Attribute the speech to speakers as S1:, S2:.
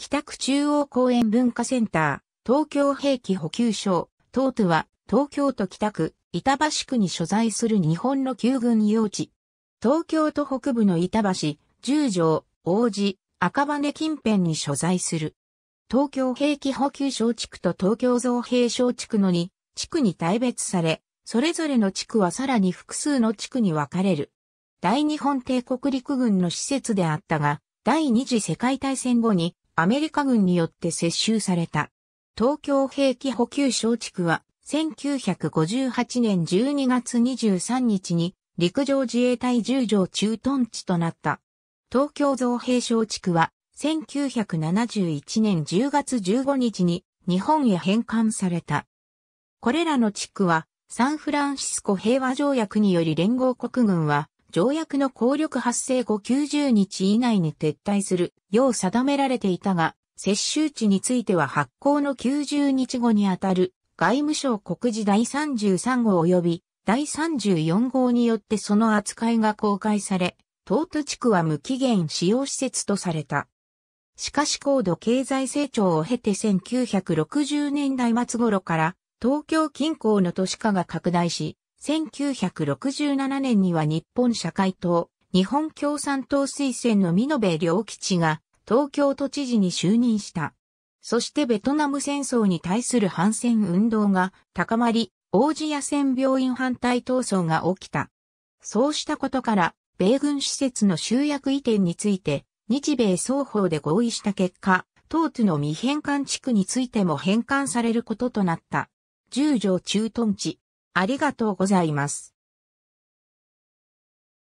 S1: 北区中央公園文化センター、東京兵器補給省、東
S2: 都は、東京都北区、板橋区に所在する日本の旧軍用地。東京都北部の板橋、十条、王子、赤羽近辺に所在する。東京兵器補給省地区と東京造兵省地区の2、地区に大別され、それぞれの地区はさらに複数の地区に分かれる。大日本帝国陸軍の施設であったが、第二次世界大戦後にアメリカ軍によって接収された。東京兵器補給小地区は、1958年12月23日に陸上自衛隊十条駐屯地となった。東京造兵小地区は、1971年10月15日に日本へ返還された。これらの地区は、サンフランシスコ平和条約により連合国軍は条約の効力発生後90日以内に撤退するよう定められていたが、接収地については発行の90日後にあたる外務省告示第33号及び第34号によってその扱いが公開され、東都地区は無期限使用施設とされた。しかし高度経済成長を経て1960年代末頃から東京近郊の都市化が拡大し、1967年には日本社会党、日本共産党推薦の美延良吉が東京都知事に就任した。そしてベトナム戦争に対する反戦運動が高まり、王子野戦病院反対闘争が起きた。そうしたことから、米軍施設の集約移転について、日米双方で合意した結果、東都の未返還地区についても返還されることとなった。十
S1: 条駐屯地、ありがとうございます。